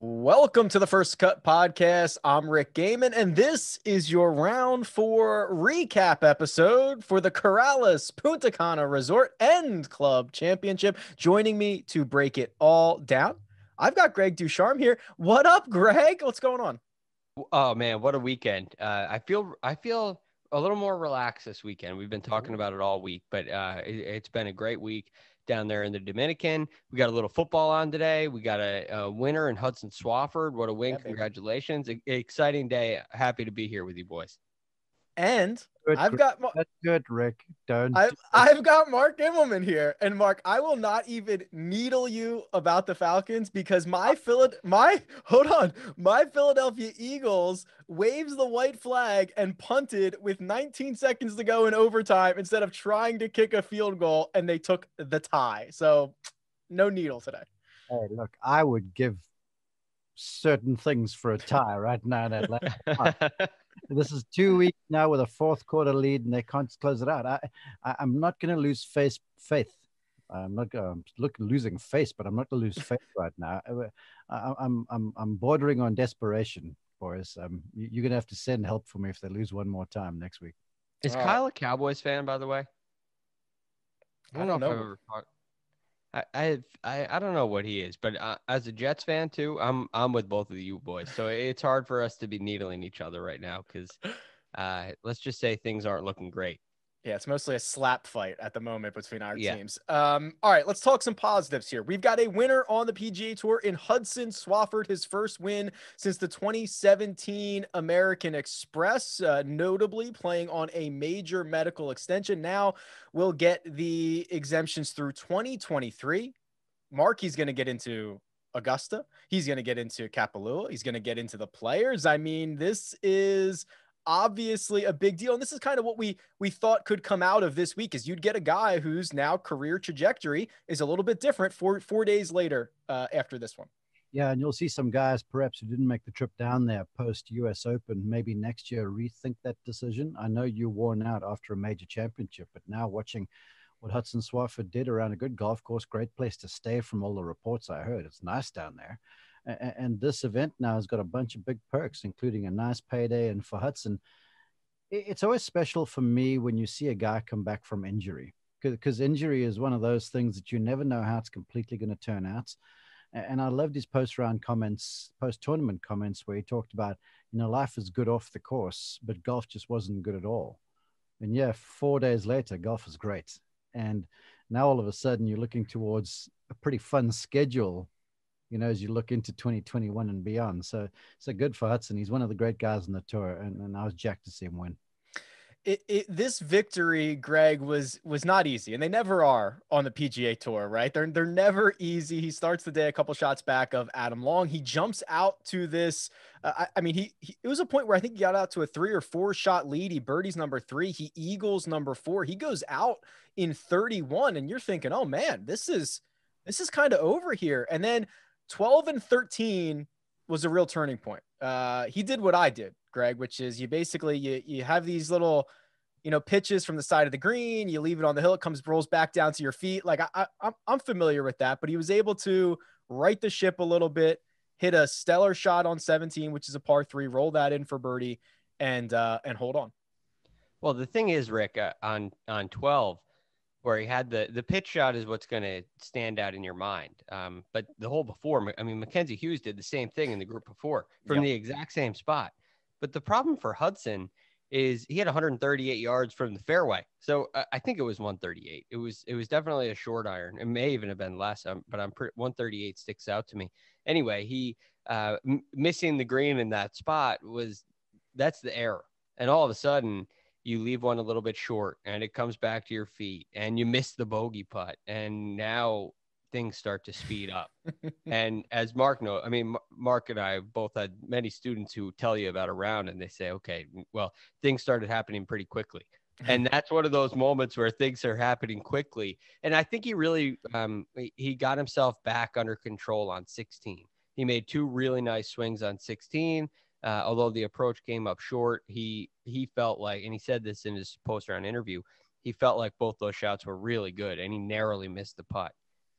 Welcome to the First Cut Podcast. I'm Rick Gaiman, and this is your round four recap episode for the Corrales Punta Cana Resort and Club Championship. Joining me to break it all down, I've got Greg Ducharme here. What up, Greg? What's going on? Oh man, what a weekend! Uh, I feel I feel a little more relaxed this weekend. We've been talking about it all week, but uh, it, it's been a great week down there in the Dominican. We got a little football on today. We got a, a winner in Hudson Swafford. What a win! Yeah, Congratulations! A, exciting day. Happy to be here with you, boys. And good, I've got that's good, Rick. Don't. I've, I've got Mark Immelman here, and Mark, I will not even needle you about the Falcons because my Philad, my hold on, my Philadelphia Eagles waves the white flag and punted with 19 seconds to go in overtime instead of trying to kick a field goal, and they took the tie. So, no needle today. Hey, look, I would give certain things for a tie right now in Atlanta. this is two weeks now with a fourth quarter lead, and they can't close it out. I, I am not going to lose face, faith. I'm not I'm look, losing face, but I'm not going to lose faith right now. I, I'm, I'm, I'm bordering on desperation, Boris. Um, you're going to have to send help for me if they lose one more time next week. Is Kyle a Cowboys fan, by the way? I don't, I don't know. know. I, I I don't know what he is, but uh, as a Jets fan too, I'm I'm with both of you boys. So it's hard for us to be needling each other right now because uh, let's just say things aren't looking great. Yeah, it's mostly a slap fight at the moment between our yeah. teams. Um, all right, let's talk some positives here. We've got a winner on the PGA Tour in Hudson Swafford, his first win since the 2017 American Express, uh, notably playing on a major medical extension. Now we'll get the exemptions through 2023. Mark, he's going to get into Augusta. He's going to get into Kapalua. He's going to get into the players. I mean, this is obviously a big deal. And this is kind of what we we thought could come out of this week is you'd get a guy whose now career trajectory is a little bit different four four days later uh, after this one. Yeah, and you'll see some guys perhaps who didn't make the trip down there post US Open maybe next year rethink that decision. I know you're worn out after a major championship, but now watching what Hudson Swafford did around a good golf course, great place to stay from all the reports I heard. It's nice down there and this event now has got a bunch of big perks, including a nice payday. And for Hudson, it's always special for me when you see a guy come back from injury, because injury is one of those things that you never know how it's completely going to turn out. And I loved his post round comments, post tournament comments, where he talked about, you know, life is good off the course, but golf just wasn't good at all. And yeah, four days later, golf is great. And now all of a sudden, you're looking towards a pretty fun schedule you know, as you look into 2021 and beyond. So, so good for Hudson. He's one of the great guys on the tour, and, and I was jacked to see him win. It, it, this victory, Greg, was was not easy, and they never are on the PGA Tour, right? They're they're never easy. He starts the day a couple shots back of Adam Long. He jumps out to this. Uh, I, I, mean, he, he, it was a point where I think he got out to a three or four shot lead. He birdies number three. He eagles number four. He goes out in 31, and you're thinking, oh man, this is this is kind of over here. And then 12 and 13 was a real turning point. Uh, he did what I did, Greg, which is you basically you you have these little you know pitches from the side of the green. You leave it on the hill, it comes rolls back down to your feet. Like I, I I'm familiar with that, but he was able to right the ship a little bit, hit a stellar shot on 17, which is a par three, roll that in for birdie, and uh, and hold on. Well, the thing is, Rick, uh, on on 12, where he had the the pitch shot is what's going to stand out in your mind. Um, but the hole before, I mean, Mackenzie Hughes did the same thing in the group before from yep. the exact same spot. But the problem for Hudson is he had 138 yards from the fairway. So uh, I think it was 138. It was it was definitely a short iron. It may even have been less, um, but I'm pretty 138 sticks out to me. Anyway, he uh, m- missing the green in that spot was that's the error. And all of a sudden, you leave one a little bit short and it comes back to your feet and you miss the bogey putt and now things start to speed up and as mark know i mean mark and i both had many students who tell you about a round and they say okay well things started happening pretty quickly and that's one of those moments where things are happening quickly and i think he really um, he got himself back under control on 16 he made two really nice swings on 16 uh, although the approach came up short, he he felt like, and he said this in his post round interview, he felt like both those shots were really good, and he narrowly missed the putt.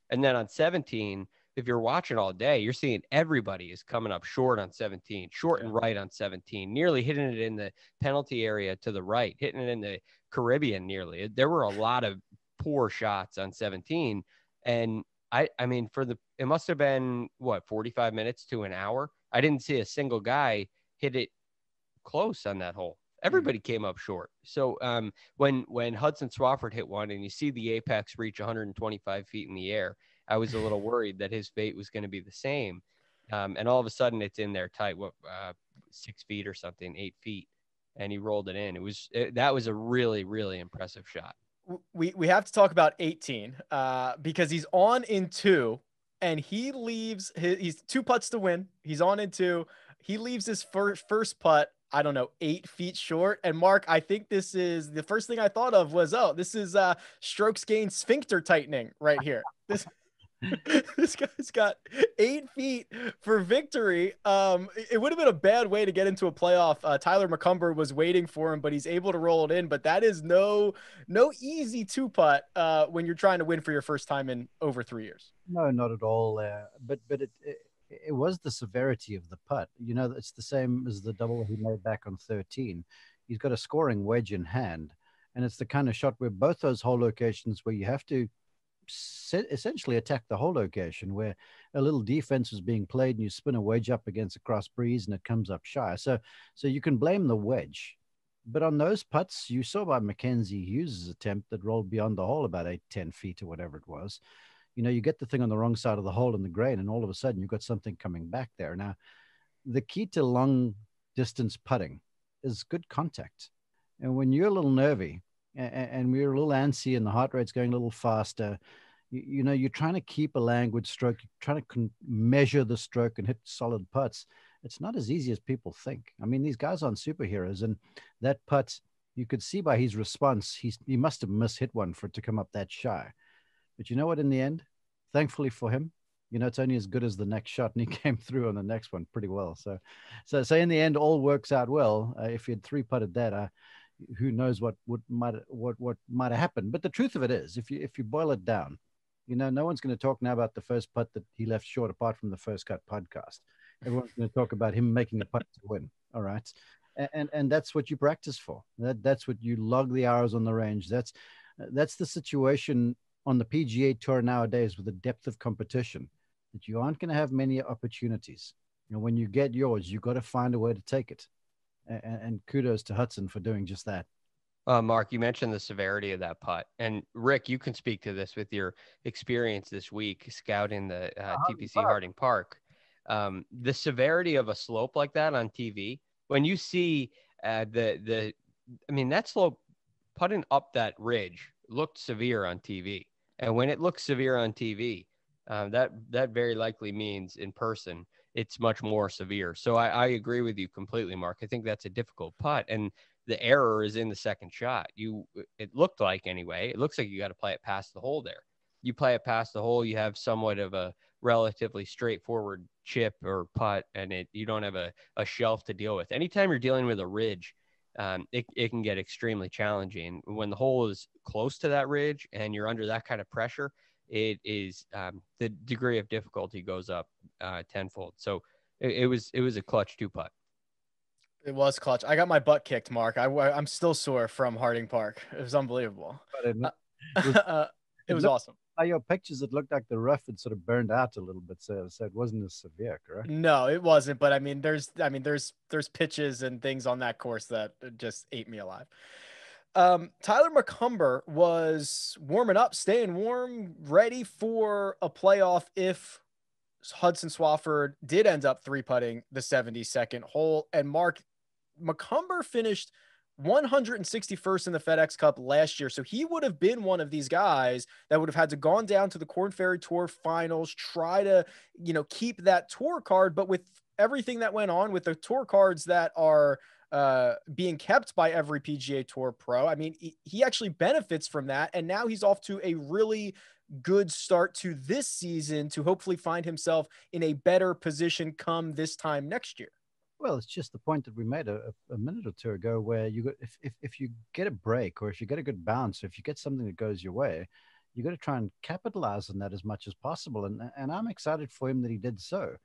And then on 17, if you're watching all day, you're seeing everybody is coming up short on 17, short and right on 17, nearly hitting it in the penalty area to the right, hitting it in the Caribbean nearly. There were a lot of poor shots on 17, and I I mean for the it must have been what 45 minutes to an hour I didn't see a single guy hit it close on that hole. Everybody mm-hmm. came up short. So um, when when Hudson Swafford hit one, and you see the apex reach 125 feet in the air, I was a little worried that his fate was going to be the same. Um, and all of a sudden, it's in there tight, what uh, six feet or something, eight feet, and he rolled it in. It was it, that was a really really impressive shot. We we have to talk about 18 uh, because he's on in two and he leaves his, he's two putts to win. He's on in two. He leaves his first first putt, I don't know, eight feet short. And Mark, I think this is the first thing I thought of was, oh, this is uh strokes gain sphincter tightening right here. This this guy's got eight feet for victory. Um, it would have been a bad way to get into a playoff. Uh, Tyler McCumber was waiting for him, but he's able to roll it in. But that is no no easy two putt uh, when you're trying to win for your first time in over three years. No, not at all. Uh, but but it, it, it was the severity of the putt. You know, it's the same as the double he made back on 13. He's got a scoring wedge in hand. And it's the kind of shot where both those hole locations where you have to essentially attack the whole location where a little defense was being played and you spin a wedge up against a cross breeze and it comes up shy. So, so you can blame the wedge. But on those putts, you saw by Mackenzie Hughes' attempt that rolled beyond the hole about eight, 10 feet or whatever it was. You know, you get the thing on the wrong side of the hole in the grain, and all of a sudden you've got something coming back there. Now, the key to long distance putting is good contact. And when you're a little nervy, and, we were a little antsy and the heart rate's going a little faster you, you know you're trying to keep a language stroke you're trying to con- measure the stroke and hit solid putts it's not as easy as people think i mean these guys aren't superheroes and that putt you could see by his response he's, he must have mishit one for it to come up that shy but you know what in the end thankfully for him you know it's only as good as the next shot and he came through on the next one pretty well so so so in the end all works out well uh, if he had three putted that uh, who knows what would might what what might have happened. But the truth of it is, if you if you boil it down, you know, no one's going to talk now about the first putt that he left short, apart from the first cut podcast. Everyone's going to talk about him making a putt to win. All right, and, and and that's what you practice for. That that's what you log the hours on the range. That's that's the situation on the PGA Tour nowadays with the depth of competition that you aren't going to have many opportunities. And when you get yours, you've got to find a way to take it and, and kudos to Hudson for doing just that. Uh, Mark, you mentioned the severity of that putt, and Rick, you can speak to this with your experience this week scouting the uh, uh-huh, TPC Park. Harding Park. Um, the severity of a slope like that on TV, when you see uh, the the, I mean that slope putting up that ridge looked severe on TV, and when it looks severe on TV, uh, that that very likely means in person it's much more severe. So I, I agree with you completely, Mark. I think that's a difficult putt, and the error is in the second shot. You uh, it looked like anyway. It looks like you got to play it past the hole there. You play it past the hole, you have somewhat of a relatively straightforward chip or putt, and it you don't have a, a shelf to deal with. Anytime you're dealing with a ridge, um, it, it can get extremely challenging. When the hole is close to that ridge and you're under that kind of pressure, it is um, the degree of difficulty goes up uh, tenfold. So it, it, was it was a clutch two putt. It was clutch. I got my butt kicked, Mark. I I'm still sore from Harding Park. It was unbelievable. It, it, was, uh, it was awesome. By your pictures, it looked like the rough had sort of burned out a little bit, so, so it wasn't as severe, correct? No, it wasn't. But I mean, there's I mean, there's there's pitches and things on that course that just ate me alive. Um, Tyler McCumber was warming up, staying warm, ready for a playoff if Hudson Swafford did end up three putting the 72nd hole. And Mark McCumber finished 161st in the FedEx Cup last year. So he would have been one of these guys that would have had to gone down to the Corn Ferry Tour finals, try to, you know, keep that tour card. But with everything that went on with the tour cards that are uh, being kept by every PGA Tour pro. I mean, he, he actually benefits from that. And now he's off to a really good start to this season to hopefully find himself in a better position come this time next year. Well, it's just the point that we made a, a minute or two ago where you got, if, if, if you get a break or if you get a good bounce, or if you get something that goes your way, you got to try and capitalize on that as much as possible. And, and I'm excited for him that he did so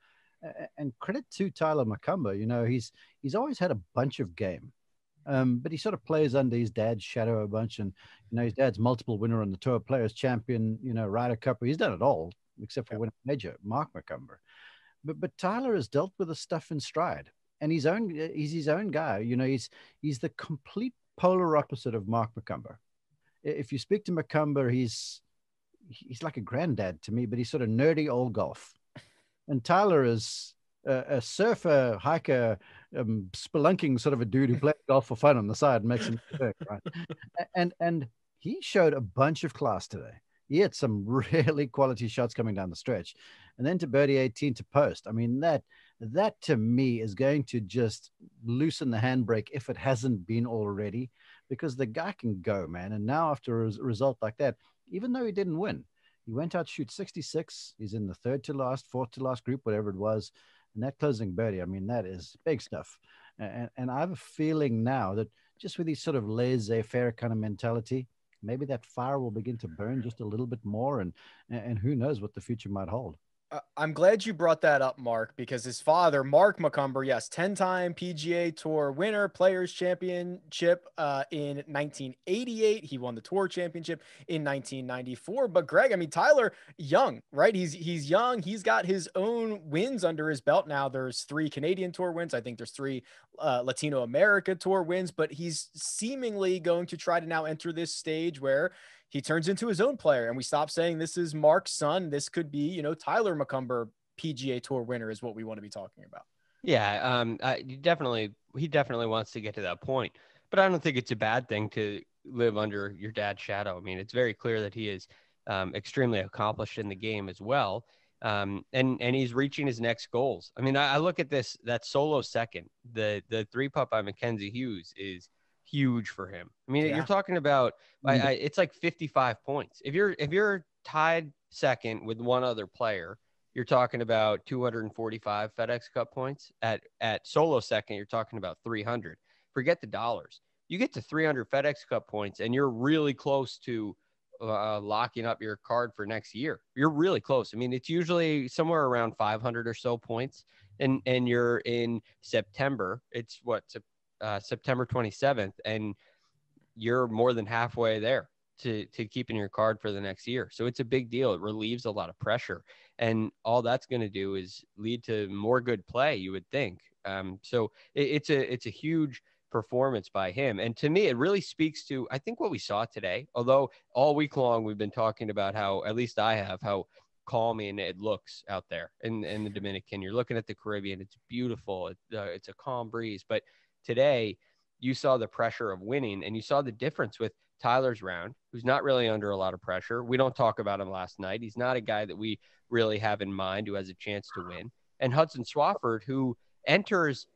and credit to Tyler McCumber, You know, he's he's always had a bunch of game, um, but he sort of plays under his dad's shadow a bunch. And you know, his dad's multiple winner on the tour, Players Champion, you know, Ryder Cup. He's done it all except for yeah. winning major, Mark McCumber. But but Tyler has dealt with the stuff in stride, and he's own he's his own guy. You know, he's he's the complete polar opposite of Mark McCumber. If you speak to McCumber, he's he's like a granddad to me, but he's sort of nerdy old golf and Tyler is a, a surfer, hiker, um, spelunking sort of a dude who plays golf for fun on the side and makes some work, right? And and he showed a bunch of class today. He had some really quality shots coming down the stretch, and then to birdie 18 to post. I mean that that to me is going to just loosen the handbrake if it hasn't been already, because the guy can go, man. And now after a result like that, even though he didn't win, he went out, shoot 66. He's in the third to last, fourth to last group, whatever it was. And that closing birdie, I mean, that is big stuff. And, and I have a feeling now that just with these sort of laissez faire kind of mentality, maybe that fire will begin to burn just a little bit more. And, and who knows what the future might hold. Uh, I'm glad you brought that up, Mark, because his father, Mark McCumber, yes, 10 time PGA Tour winner, Players Championship uh, in 1988. He won the Tour Championship in 1994. But Greg, I mean, Tyler, young, right? He's he's young. He's got his own wins under his belt now. There's three Canadian Tour wins. I think there's three uh, Latino America Tour wins, but he's seemingly going to try to now enter this stage where he turns into his own player and we stop saying this is Mark's son. This could be, you know, Tyler McCumber PGA tour winner is what we want to be talking about. Yeah. Um, I, definitely, he definitely wants to get to that point, but I don't think it's a bad thing to live under your dad's shadow. I mean, it's very clear that he is um, extremely accomplished in the game as well. Um, and and he's reaching his next goals. I mean, I, I, look at this that solo second, the the three putt by Mackenzie Hughes is huge for him. I mean, yeah. you're talking about I, mm. I, it's like 55 points. If you're if you're tied second with one other player, you're talking about 245 FedEx Cup points. At at solo second, you're talking about 300. Forget the dollars. You get to 300 FedEx Cup points, and you're really close to uh, locking up your card for next year. You're really close. I mean, it's usually somewhere around 500 or so points, and and you're in September. It's what uh, September 27th, and you're more than halfway there to to keeping your card for the next year. So it's a big deal. It relieves a lot of pressure, and all that's going to do is lead to more good play. You would think. Um, so it, it's a it's a huge performance by him, and to me, it really speaks to I think what we saw today. Although all week long we've been talking about how at least I have how calming it looks out there in, in the Dominican. You're looking at the Caribbean. It's beautiful. It, uh, it's a calm breeze, but today, you saw the pressure of winning and you saw the difference with Tyler's round, who's not really under a lot of pressure. We don't talk about him last night. He's not a guy that we really have in mind who has a chance to win. And Hudson Swafford, who enters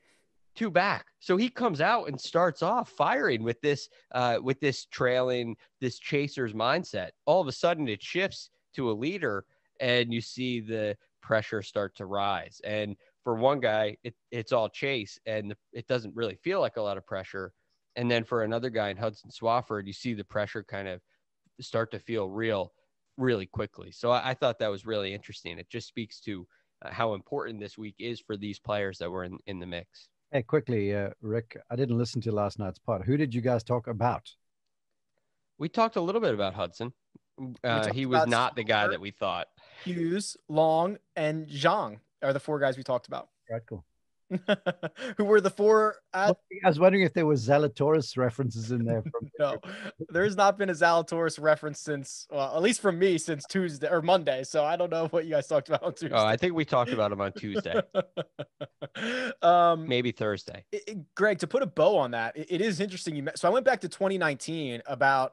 two back. So he comes out and starts off firing with this uh, with this trailing, this chaser's mindset. All of a sudden it shifts to a leader and you see the pressure start to rise. And for one guy, it, it's all chase and it doesn't really feel like a lot of pressure. And then for another guy in Hudson Swafford, you see the pressure kind of start to feel real really quickly. So I, I thought that was really interesting. It just speaks to uh, how important this week is for these players that were in, in the mix. Hey, quickly, uh, Rick, I didn't listen to last night's pod. Who did you guys talk about? We talked a little bit about Hudson. Uh, he was not the guy that we thought. Hughes, Long, and Zhang are the four guys we talked about. Right, cool. who were the four at- I was wondering if there were Zalatoris references in there. From- no, there's not been a Zalatoris reference since, well, at least from me since Tuesday or Monday. So I don't know what you guys talked about on oh, Tuesday. Oh, I think we talked about him on Tuesday. um, Maybe Thursday. It, it, Greg, to put a bow on that, it, it is interesting. You met, so I went back to 2019 about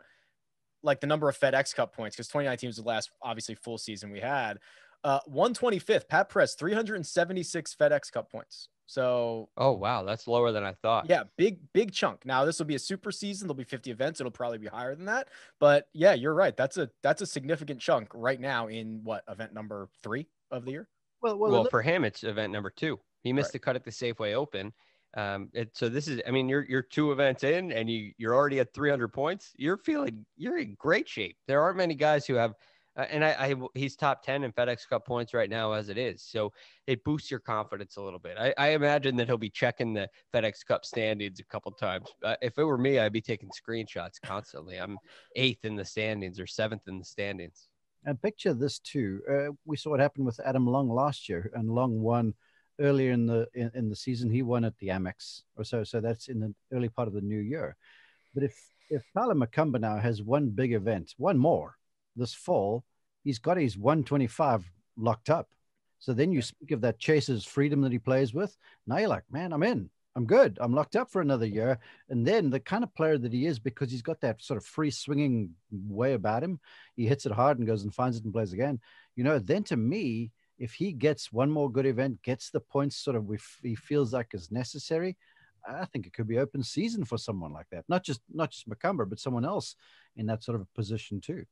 like the number of FedEx Cup points because 2019 was the last obviously full season we had. Uh, 125th, Pat Press, 376 FedEx Cup points. So, oh wow, that's lower than I thought. Yeah, big big chunk. Now this will be a super season. There'll be 50 events. It'll probably be higher than that. But yeah, you're right. That's a that's a significant chunk right now in what event number three of the year. Well, well, well for him it's event number two. He missed right. the cut at the Safeway Open. Um, it, so this is, I mean, you're you're two events in, and you you're already at 300 points. You're feeling you're in great shape. There aren't many guys who have uh, and I, I, he's top 10 in FedEx Cup points right now as it is. So it boosts your confidence a little bit. I, I imagine that he'll be checking the FedEx Cup standings a couple times. Uh, if it were me, I'd be taking screenshots constantly. I'm eighth in the standings or seventh in the standings. And picture this too. Uh, we saw what happened with Adam Long last year, and Long won earlier in the in, in the season. He won at the Amex or so. So that's in the early part of the new year. But if if Tyler McCumber now has one big event, one more, this fall, he's got his 125 locked up. So then you speak of that chaser's freedom that he plays with. Now you're like, man, I'm in. I'm good. I'm locked up for another year. And then the kind of player that he is, because he's got that sort of free swinging way about him, he hits it hard and goes and finds it and plays again. You know, then to me, if he gets one more good event, gets the points sort of if he feels like is necessary, I think it could be open season for someone like that. Not just not just McCumber, but someone else in that sort of position too.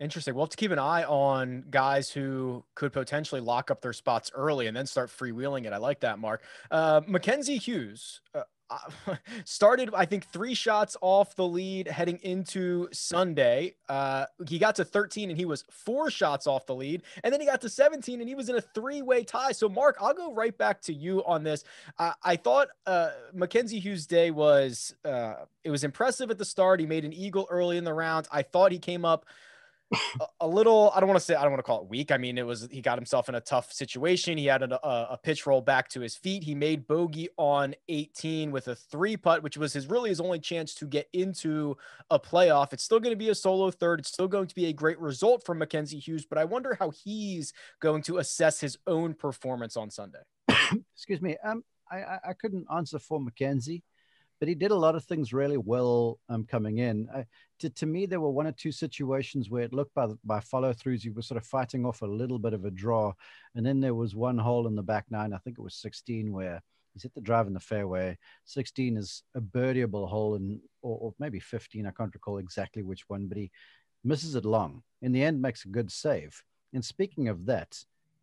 Interesting. We'll have to keep an eye on guys who could potentially lock up their spots early and then start freewheeling it. I like that, Mark. Uh, Mackenzie Hughes. Uh, uh started, I think, three shots off the lead heading into Sunday. Uh, he got to 13 and he was four shots off the lead. And then he got to 17 and he was in a three way tie. So, Mark, I'll go right back to you on this. I, I thought uh, Mackenzie Hughes' day was, uh, it was impressive at the start. He made an eagle early in the round. I thought he came up a little i don't want to say i don't want to call it weak i mean it was he got himself in a tough situation he had a, a pitch roll back to his feet he made bogey on 18 with a three putt which was his really his only chance to get into a playoff it's still going to be a solo third it's still going to be a great result for mackenzie hughes but i wonder how he's going to assess his own performance on sunday excuse me um, I, I couldn't answer for mackenzie but he did a lot of things really well um, coming in. Uh, to, to me, there were one or two situations where it looked by, by follow throughs, he was sort of fighting off a little bit of a draw. And then there was one hole in the back nine, I think it was 16, where he's hit the drive in the fairway. 16 is a birdieable hole, and or, or maybe 15, I can't recall exactly which one, but he misses it long. In the end, makes a good save. And speaking of that,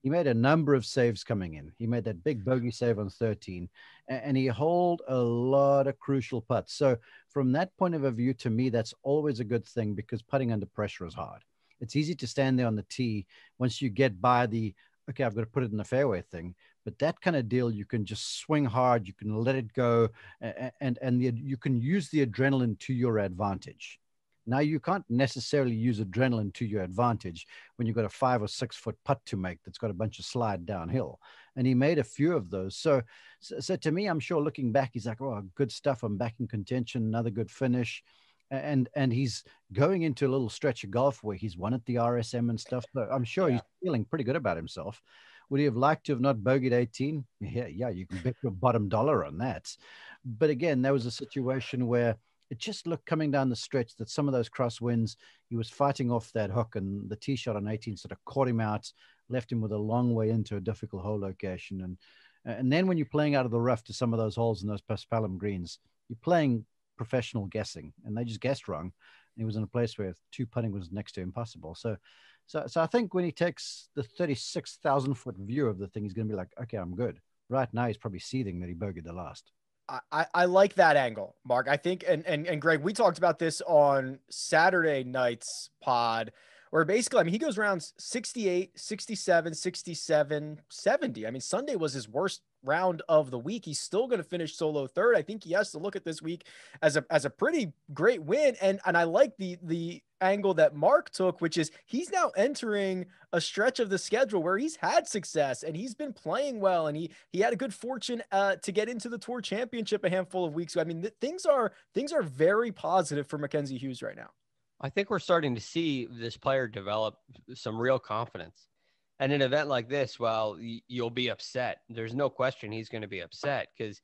he made a number of saves coming in. He made that big bogey save on 13, and he holed a lot of crucial putts. So from that point of view, to me, that's always a good thing because putting under pressure is hard. It's easy to stand there on the tee once you get by the okay, I've got to put it in the fairway thing. But that kind of deal, you can just swing hard, you can let it go, and and, and the, you can use the adrenaline to your advantage. Now, you can't necessarily use adrenaline to your advantage when you've got a five or six foot putt to make that's got a bunch of slide downhill. And he made a few of those. So, so, so to me, I'm sure looking back, he's like, oh, good stuff. I'm back in contention, another good finish. And and he's going into a little stretch of golf where he's won at the RSM and stuff. So I'm sure yeah. he's feeling pretty good about himself. Would he have liked to have not bogeyed 18? Yeah, yeah, you can bet your bottom dollar on that. But again, there was a situation where it just looked coming down the stretch that some of those crosswinds, he was fighting off that hook, and the tee shot on 18 sort of caught him out, left him with a long way into a difficult hole location. And and then when you're playing out of the rough to some of those holes in those Paspalum greens, you're playing professional guessing, and they just guessed wrong. And he was in a place where two putting was next to impossible. So, so, so I think when he takes the 36,000 foot view of the thing, he's going to be like, okay, I'm good. Right now, he's probably seething that he bogeyed the last. I, I like that angle, Mark. I think, and, and and Greg, we talked about this on Saturday night's pod, where basically, I mean, he goes rounds 68, 67, 67, 70. I mean, Sunday was his worst round of the week. He's still going to finish solo third. I think he has to look at this week as a as a pretty great win. And and I like the the angle that Mark took, which is he's now entering a stretch of the schedule where he's had success and he's been playing well and he he had a good fortune uh, to get into the tour championship a handful of weeks ago. I mean, th- things are things are very positive for Mackenzie Hughes right now. I think we're starting to see this player develop some real confidence. and an event like this, well, you'll be upset. There's no question he's going to be upset because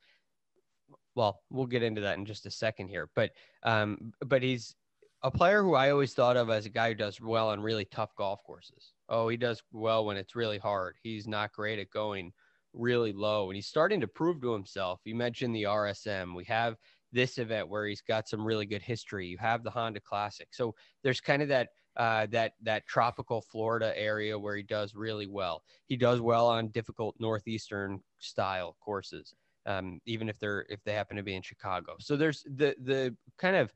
well, we'll get into that in just a second here, but um, but he's a player who I always thought of as a guy who does well on really tough golf courses. Oh, he does well when it's really hard. He's not great at going really low, and he's starting to prove to himself. You mentioned the RSM. We have this event where he's got some really good history. You have the Honda Classic, so there's kind of that uh, that that tropical Florida area where he does really well. He does well on difficult northeastern style courses, um, even if they're if they happen to be in Chicago. So there's the the kind of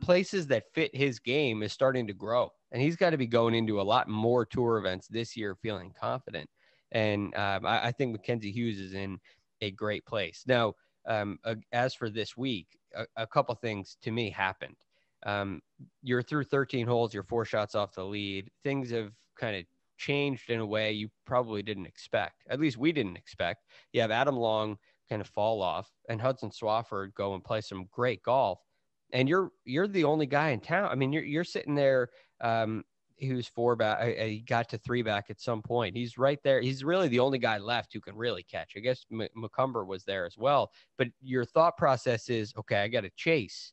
places that fit his game is starting to grow. And he's got to be going into a lot more tour events this year feeling confident. And um, I, I, think Mackenzie Hughes is in a great place. Now, um, uh, as for this week, a, a, couple things to me happened. Um, you're through 13 holes, you're four shots off the lead. Things have kind of changed in a way you probably didn't expect. At least we didn't expect. You have Adam Long kind of fall off and Hudson Swafford go and play some great golf and you're you're the only guy in town. I mean, you're you're sitting there. Um, he was four back. He uh, uh, got to three back at some point. He's right there. He's really the only guy left who can really catch. I guess M- McCumber was there as well. But your thought process is, okay, I got to chase,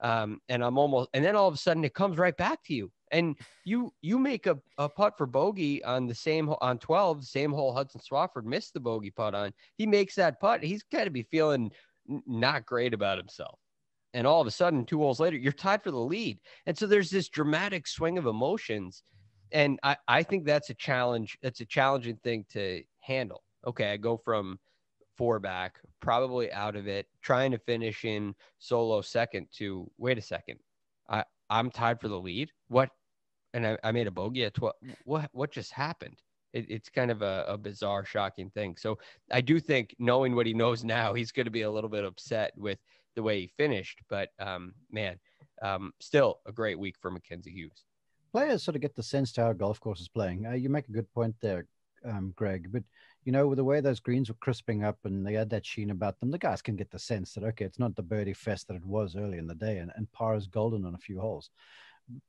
um, and I'm almost. And then all of a sudden, it comes right back to you, and you you make a, a putt for bogey on the same on twelve, same hole. Hudson Swafford missed the bogey putt on. He makes that putt. He's got to be feeling not great about himself and all of a sudden, two holes later, you're tied for the lead. And so there's this dramatic swing of emotions. And I, I think that's a challenge. That's a challenging thing to handle. Okay, I go from four back, probably out of it, trying to finish in solo second to wait a second. I, I'm tied for the lead. What? And I, I made a bogey at 12. What, what just happened? It, it's kind of a, a bizarre, shocking thing. So I do think knowing what he knows now, he's going to be a little bit upset with the way he finished, but um, man, um, still a great week for Mackenzie Hughes. Players sort of get the sense to how golf course is playing. Uh, you make a good point there, um, Greg. But you know, with the way those greens were crisping up and they had that sheen about them, the guys can get the sense that okay, it's not the birdie fest that it was early in the day, and, and par is golden on a few holes.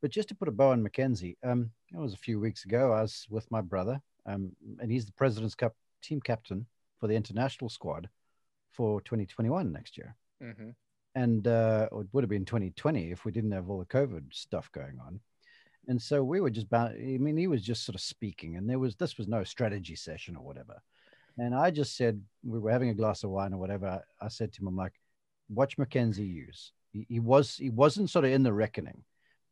But just to put a bow on Mackenzie, um, it was a few weeks ago. I was with my brother, um, and he's the President's Cup team captain for the international squad for 2021 next year. Mm-hmm. And uh, it would have been 2020 if we didn't have all the COVID stuff going on. And so we were just, about. I mean, he was just sort of speaking, and there was, this was no strategy session or whatever. And I just said, we were having a glass of wine or whatever. I said to him, I'm like, watch Mackenzie use. He, he was, he wasn't sort of in the reckoning,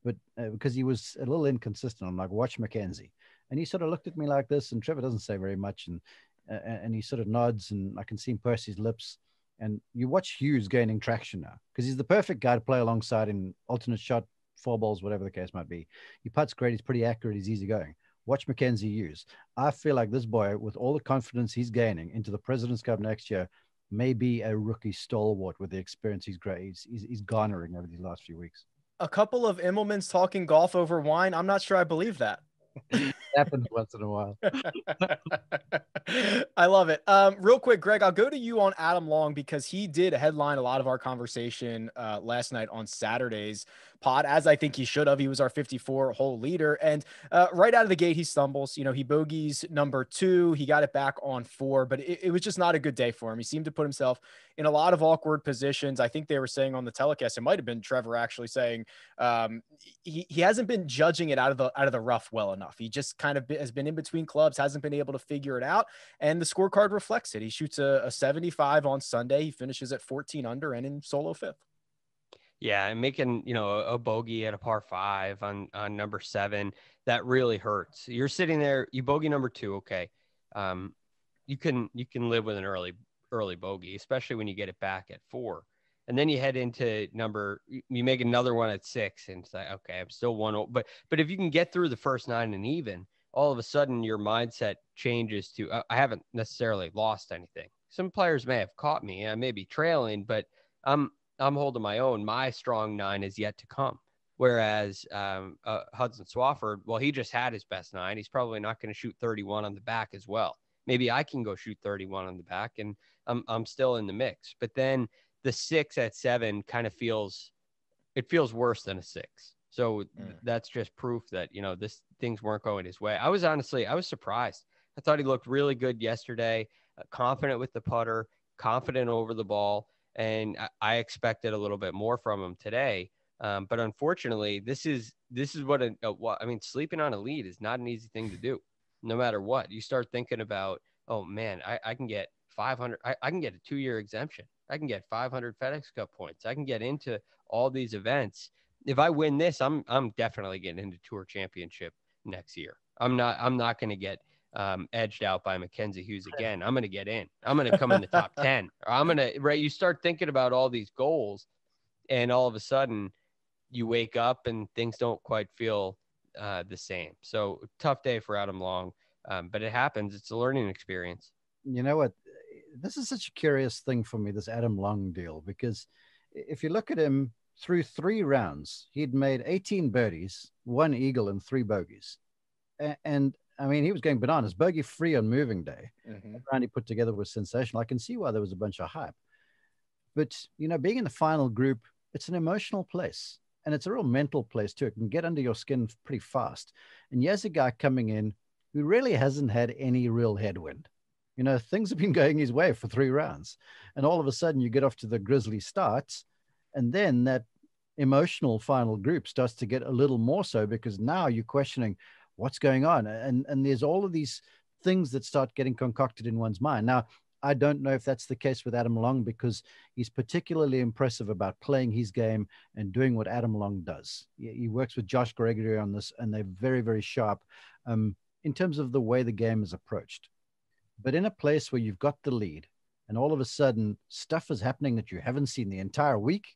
but uh, because he was a little inconsistent, I'm like, watch Mackenzie. And he sort of looked at me like this, and Trevor doesn't say very much. And, uh, and he sort of nods, and I can see Percy's lips. And you watch Hughes gaining traction now because he's the perfect guy to play alongside in alternate shot, four balls, whatever the case might be. He puts great. He's pretty accurate. He's easy going. Watch Mackenzie Hughes. I feel like this boy, with all the confidence he's gaining into the President's Cup next year, may be a rookie stalwart with the experience he's, he's, he's garnering over these last few weeks. A couple of Immelman's talking golf over wine. I'm not sure I believe that happens once in a while. I love it. Um, real quick, Greg, I'll go to you on Adam Long because he did headline a lot of our conversation uh, last night on Saturdays. Pot as I think he should have. He was our 54 hole leader. And uh, right out of the gate, he stumbles. You know, he bogeys number two. He got it back on four, but it, it was just not a good day for him. He seemed to put himself in a lot of awkward positions. I think they were saying on the telecast, it might have been Trevor actually saying um, he, he hasn't been judging it out of the out of the rough well enough. He just kind of has been in between clubs, hasn't been able to figure it out, and the scorecard reflects it. He shoots a, a 75 on Sunday. He finishes at 14 under and in solo fifth. Yeah, and making you know a bogey at a par five on on number seven that really hurts. You're sitting there, you bogey number two, okay. Um, you can you can live with an early early bogey, especially when you get it back at four, and then you head into number you make another one at six, and it's like okay, I'm still one. Oh, but but if you can get through the first nine and even, all of a sudden your mindset changes to uh, I haven't necessarily lost anything. Some players may have caught me, I may be trailing, but I'm um, I'm holding my own. My strong nine is yet to come. Whereas um, uh, Hudson Swafford, well, he just had his best nine. He's probably not going to shoot 31 on the back as well. Maybe I can go shoot 31 on the back and I'm, I'm still in the mix. But then the six at seven kind of feels, it feels worse than a six. So mm. that's just proof that, you know, this things weren't going his way. I was honestly, I was surprised. I thought he looked really good yesterday, uh, confident with the putter, confident over the ball and I expected a little bit more from him today. Um, but unfortunately, this is this is what a, a what, I mean. Sleeping on a lead is not an easy thing to do, no matter what. You start thinking about, oh man, I, I can get 500. I, I can get a two year exemption. I can get 500 FedEx Cup points. I can get into all these events. If I win this, I'm I'm definitely getting into Tour Championship next year. I'm not I'm not going to get um, edged out by Mackenzie Hughes again. I'm going to get in. I'm going to come in the top 10. I'm going to, right? You start thinking about all these goals, and all of a sudden you wake up and things don't quite feel uh, the same. So, tough day for Adam Long, um, but it happens. It's a learning experience. You know what? This is such a curious thing for me, this Adam Long deal, because if you look at him through three rounds, he'd made 18 birdies, one eagle, and three bogeys. And I mean, he was going bananas. Bogey free on moving day. Mm-hmm. put together was sensational. I can see why there was a bunch of hype. But, you know, being in the final group, it's an emotional place and it's a real mental place too. It can get under your skin pretty fast. And here's a guy coming in who really hasn't had any real headwind. You know, things have been going his way for three rounds. And all of a sudden, you get off to the grizzly starts. And then that emotional final group starts to get a little more so because now you're questioning what's going on? And and there's all of these things that start getting concocted in one's mind. Now, I don't know if that's the case with Adam Long because he's particularly impressive about playing his game and doing what Adam Long does. He, works with Josh Gregory on this, and they're very, very sharp um, in terms of the way the game is approached. But in a place where you've got the lead, and all of a sudden stuff is happening that you haven't seen the entire week,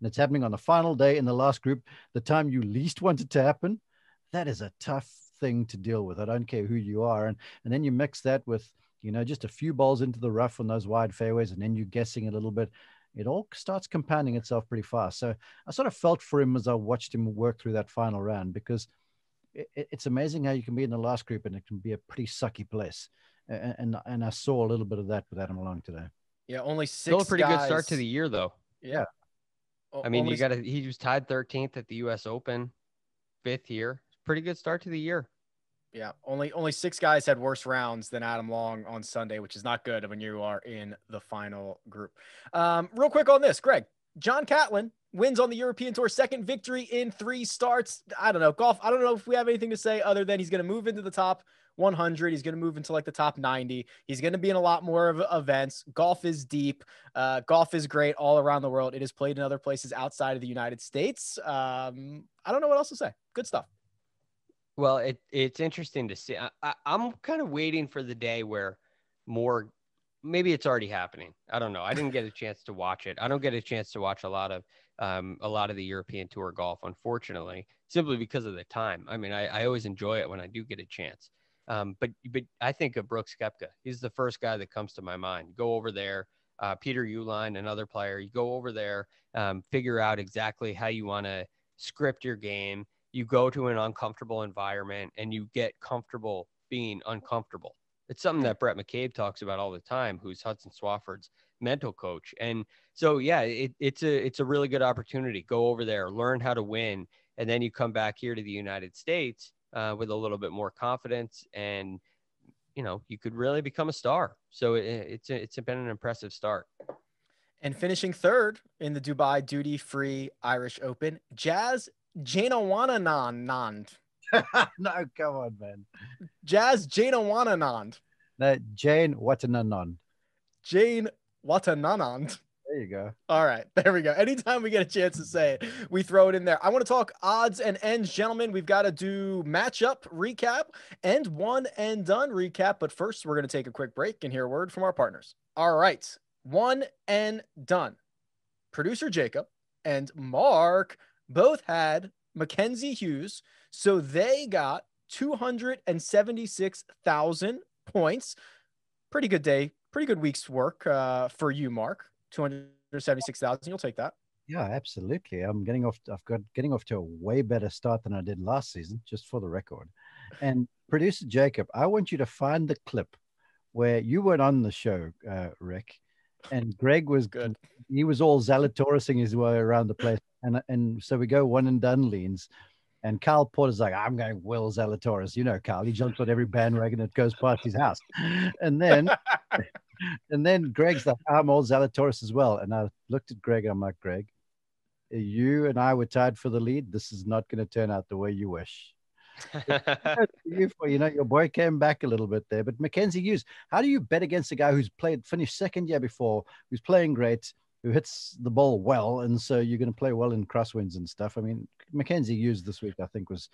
and it's happening on the final day in the last group, the time you least want it to happen, that is a tough thing to deal with. I don't care who you are. And, and then you mix that with, you know, just a few balls into the rough on those wide fairways, and then you're guessing a little bit. It all starts compounding itself pretty fast. So I sort of felt for him as I watched him work through that final round because it, it's amazing how you can be in the last group and it can be a pretty sucky place. And, and, and I saw a little bit of that with Adam Long today. Yeah, only six. Still a pretty guys. good start to the year, though. Yeah. I mean, only... you got to. He was tied 13th at the U.S. Open, fifth here pretty good start to the year. Yeah, only only six guys had worse rounds than Adam Long on Sunday, which is not good when you are in the final group. Um, real quick on this, Greg, John Catlin wins on the European Tour, second victory in three starts. I don't know golf. I don't know if we have anything to say other than he's going to move into the top 100. He's going to move into like the top 90. He's going to be in a lot more of events. Golf is deep. Uh, golf is great all around the world. It is played in other places outside of the United States. Um, I don't know what else to say. Good stuff. Well, it it's interesting to see. I, I, I'm kind of waiting for the day where more. Maybe it's already happening. I don't know. I didn't get a chance to watch it. I don't get a chance to watch a lot of um, a lot of the European Tour golf, unfortunately, simply because of the time. I mean, I, I always enjoy it when I do get a chance. Um, but but I think of Brooks Kepka. He's the first guy that comes to my mind. Go over there, uh, Peter Uline, another player. You go over there, um, figure out exactly how you want to script your game, you go to an uncomfortable environment and you get comfortable being uncomfortable. It's something that Brett McCabe talks about all the time, who's Hudson Swafford's mental coach. And so, yeah, it, it's a it's a really good opportunity. Go over there, learn how to win, and then you come back here to the United States uh, with a little bit more confidence, and you know you could really become a star. So it, it's a, it's been an impressive start. And finishing third in the Dubai Duty Free Irish Open, Jazz Jana Janawananand. no, come on, man. Jazz Janawananand. No, Jane Watananand. Jane Watananand. There you go. All right. There we go. Anytime we get a chance to say it, we throw it in there. I want to talk odds and ends, gentlemen. We've got to do matchup recap and one and done recap. But first, we're going to take a quick break and hear a word from our partners. All right. One and done. Producer Jacob and Mark both had Mackenzie Hughes. So they got 276,000 points. Pretty good day, pretty good week's work uh, for you, Mark. 276,000. You'll take that. Yeah, absolutely. I'm getting off. I've got getting off to a way better start than I did last season, just for the record. And producer Jacob, I want you to find the clip where you weren't on the show, uh, Rick, and Greg was good. He was all Zalatorising his way around the place, and and so we go one and done leans, and Carl Porter's like, I'm going Will Zalatoris. You know, Carl. He jumps on every bandwagon that goes past his house, and then. and then Greg's like, I'm all Zalatoris as well. And I looked at Greg, I'm like, Greg, you and I were tied for the lead. This is not going to turn out the way you wish. you for you know your boy came back a little bit there, but Mackenzie Hughes, how do you bet against a guy who's played finished second year before, who's playing great, who hits the ball well, and so you're going to play well in crosswinds and stuff? I mean, Mackenzie Hughes this week, I think, was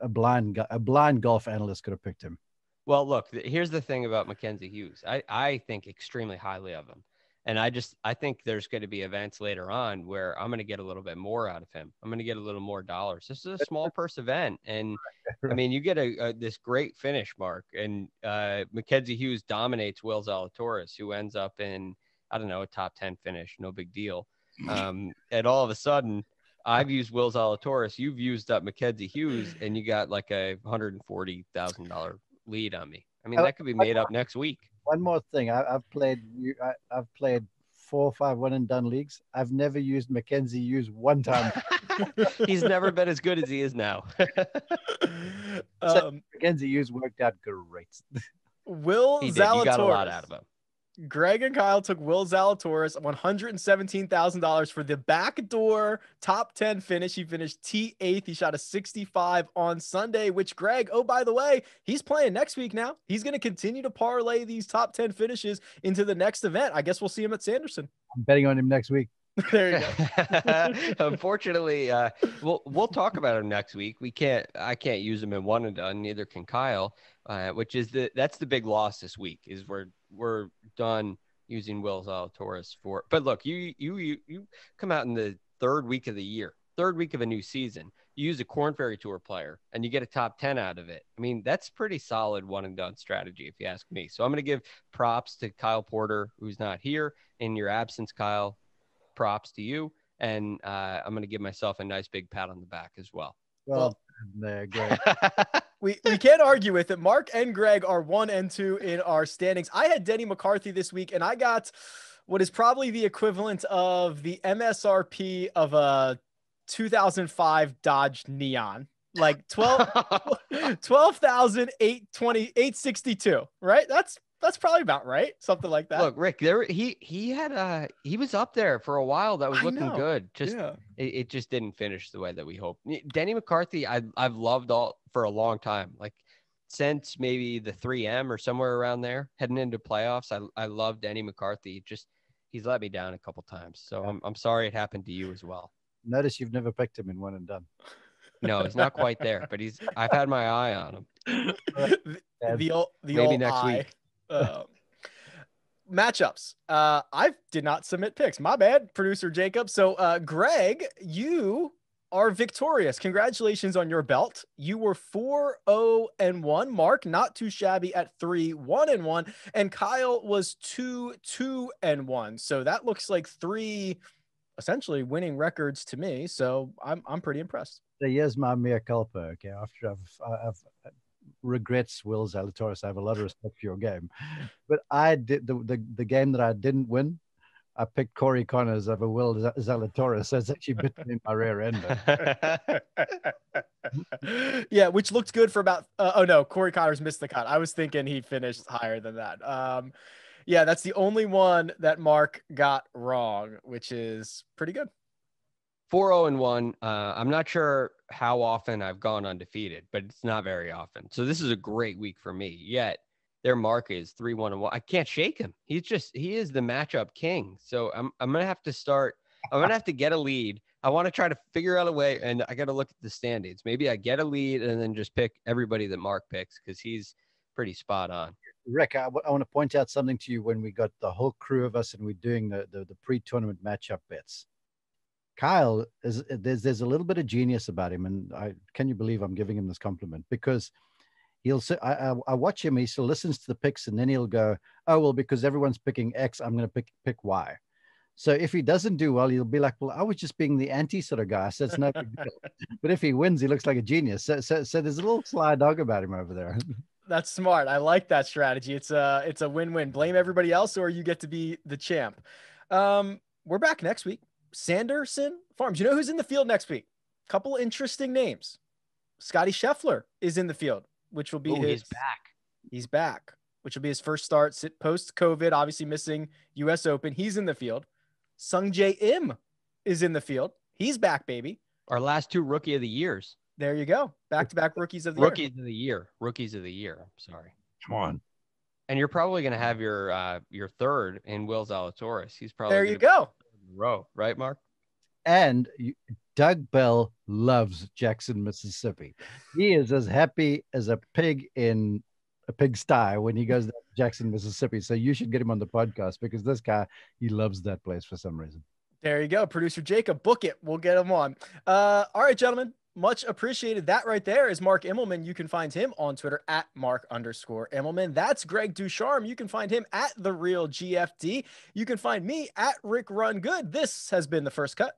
a blind a blind golf analyst could have picked him. Well, look, here's the thing about Mackenzie Hughes. I, I think extremely highly of him. And I just I think there's going to be events later on where I'm going to get a little bit more out of him. I'm going to get a little more dollars. This is a small purse event, and I mean you get a, a this great finish, Mark, and uh, Mackenzie Hughes dominates Will Zalatoris, who ends up in I don't know a top ten finish, no big deal. Um, and all of a sudden, I've used Will Zalatoris, you've used up Mackenzie Hughes, and you got like a hundred and forty thousand dollar lead on me. I mean oh, that could be made up next week one more thing. I, have played. I, I've played four, five, one and done leagues. I've never used Mackenzie Hughes one time. He's never been as good as he is now. um, Mackenzie Hughes worked out great. Will Zalatoris. You got a lot out of him. Greg and Kyle took Will Zalatoris $117,000 for the backdoor top 10 finish. He finished T8th. He shot a 65 on Sunday, which Greg, oh, by the way, he's playing next week now. He's going to continue to parlay these top 10 finishes into the next event. I guess we'll see him at Sanderson. I'm betting on him next week. there you go. Unfortunately, uh, we'll we'll talk about him next week. We can't. I can't use him in one and done. Neither can Kyle uh, which is the that's the big loss this week is we're we're done using Will Zalatoris for. But look, you you you you come out in the third week of the year, third week of a new season. You use a Corn Ferry Tour player and you get a top ten out of it. I mean, that's pretty solid one and done strategy if you ask me. So I'm going to give props to Kyle Porter who's not here in your absence, Kyle. Props to you, and uh, I'm going to give myself a nice big pat on the back as well. Well, well. are great. we, we can't argue with it. Mark and Greg are one and two in our standings. I had Denny McCarthy this week, and I got what is probably the equivalent of the MSRP of a 2005 Dodge Neon, like 12, 12,820, 862, right? That's that's probably about right. Something like that. Look, Rick, there he he had uh he was up there for a while. That was looking good. Just yeah. it, it, just didn't finish the way that we hoped. Denny McCarthy, I I've loved all for a long time. Like since maybe the 3M or somewhere around there, heading into playoffs, I I love Denny McCarthy. Just he's let me down a couple times. So yeah. I'm I'm sorry it happened to you as well. Notice you've never picked him in one and done. No, he's not quite there, but he's I've had my eye on him. the, the old the maybe old next eye. week. Um, matchups. Uh, I did not submit picks. My bad, producer Jacob. So, uh, Greg, you are victorious. Congratulations on your belt. You were 4 0 and 1. Mark, not too shabby at 3 1 and 1. And Kyle was 2 2 and 1. So that looks like three essentially winning records to me. So I'm, I'm pretty impressed. Here's my mea culpa. Okay. After I've, I've regrets, Will Zalatoris. I have a lot of respect for your game, but I did the, the, the game that I didn't win. I picked Corey Connors over Will Zalatoris. So it's actually bitten in my rear end. yeah, which looked good for about. Uh, oh no, Corey Connors missed the cut. I was thinking he finished higher than that. Um, yeah, that's the only one that Mark got wrong, which is pretty good four zero oh and one. Uh, I'm not sure how often I've gone undefeated, but it's not very often. So this is a great week for me. Yet their market is three one and one. I can't shake him. He's just he is the matchup king. So I'm I'm gonna have to start. I'm gonna have to get a lead. I want to try to figure out a way, and I got to look at the standings. Maybe I get a lead and then just pick everybody that Mark picks because he's pretty spot on. Rick, I, w- I want to point out something to you when we got the whole crew of us and we're doing the, the, the pre tournament matchup bets. Kyle is there's there's a little bit of genius about him, and I can you believe I'm giving him this compliment because he'll say I, I, watch him. He still listens to the picks, and then he'll go, "Oh well, because everyone's picking X, I'm going to pick pick Y." So if he doesn't do well, he'll be like, "Well, I was just being the anti sort of guy." So it's no big deal. But if he wins, he looks like a genius. So so, so there's a little sly dog about him over there. That's smart. I like that strategy. It's a it's a win win. Blame everybody else, or you get to be the champ. Um, we're back next week. Sanderson Farms. You know who's in the field next week? Couple interesting names. Scotty Scheffler is in the field, which will be Ooh, his he's back. He's back, which will be his first start post COVID, obviously missing US Open. He's in the field. Sung J M is in the field. He's back, baby. Our last two rookie of the years. There you go. Back to back rookies of the rookies year. of the year. Rookies of the year. I'm sorry. Come on. And you're probably going to have your uh, your third in Will Zalatoris. He's probably there. You go row, right, Mark? And Doug Bell loves Jackson, Mississippi. He is as happy as a pig in a pigsty when he goes to Jackson, Mississippi. So you should get him on the podcast because this guy, he loves that place for some reason. There you go. Producer Jacob, book it. We'll get him on. Uh, all right, gentlemen much appreciated. That right there is Mark Immelman. You can find him on Twitter at Mark underscore Immelman. That's Greg Ducharme. You can find him at The Real GFD. You can find me at Rick Run Good. This has been The First Cut,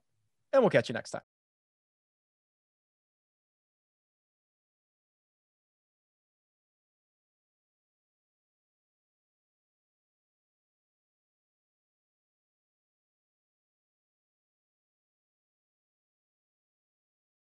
and we'll catch you next time.